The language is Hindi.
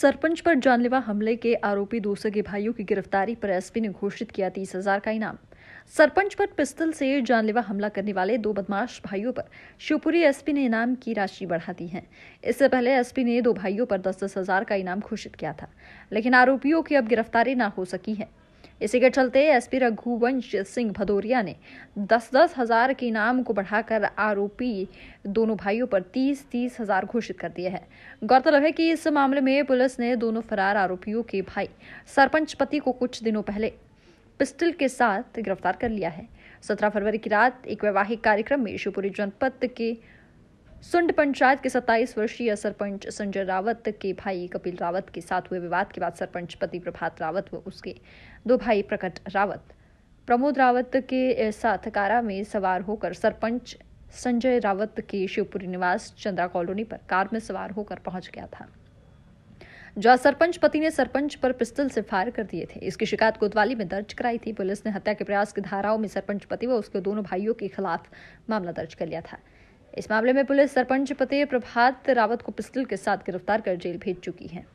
सरपंच पर जानलेवा हमले के आरोपी दो सगे भाइयों की गिरफ्तारी पर एसपी ने घोषित किया तीस हजार का इनाम सरपंच पर पिस्तल से जानलेवा हमला करने वाले दो बदमाश भाइयों पर शिवपुरी एसपी ने इनाम की राशि बढ़ा दी है इससे पहले एसपी ने दो भाइयों पर दस दस हजार का इनाम घोषित किया था लेकिन आरोपियों की अब गिरफ्तारी न हो सकी है इसी के चलते एसपी रघुवंश सिंह भदौरिया ने दस दस हजार के इनाम को बढ़ाकर आरोपी दोनों भाइयों पर तीस तीस हजार घोषित कर दिए हैं गौरतलब है कि इस मामले में पुलिस ने दोनों फरार आरोपियों के भाई सरपंच पति को कुछ दिनों पहले पिस्टल के साथ गिरफ्तार कर लिया है सत्रह फरवरी की रात एक वैवाहिक कार्यक्रम में शिवपुरी जनपद के सुंड पंचायत के 27 वर्षीय सरपंच संजय रावत के भाई कपिल रावत के साथ हुए विवाद के बाद सरपंच पति प्रभात रावत व उसके दो भाई प्रकट रावत प्रमोद रावत के साथ कारा में सवार होकर सरपंच संजय रावत के शिवपुरी निवास चंद्रा कॉलोनी पर कार में सवार होकर पहुंच गया था जहां सरपंच पति ने सरपंच पर पिस्तल से फायर कर दिए थे इसकी शिकायत कोतवाली में दर्ज कराई थी पुलिस ने हत्या के प्रयास की धाराओं में सरपंच पति व उसके दोनों भाइयों के खिलाफ मामला दर्ज कर लिया था इस मामले में पुलिस सरपंच पति प्रभात रावत को पिस्टल के साथ गिरफ्तार कर जेल भेज चुकी है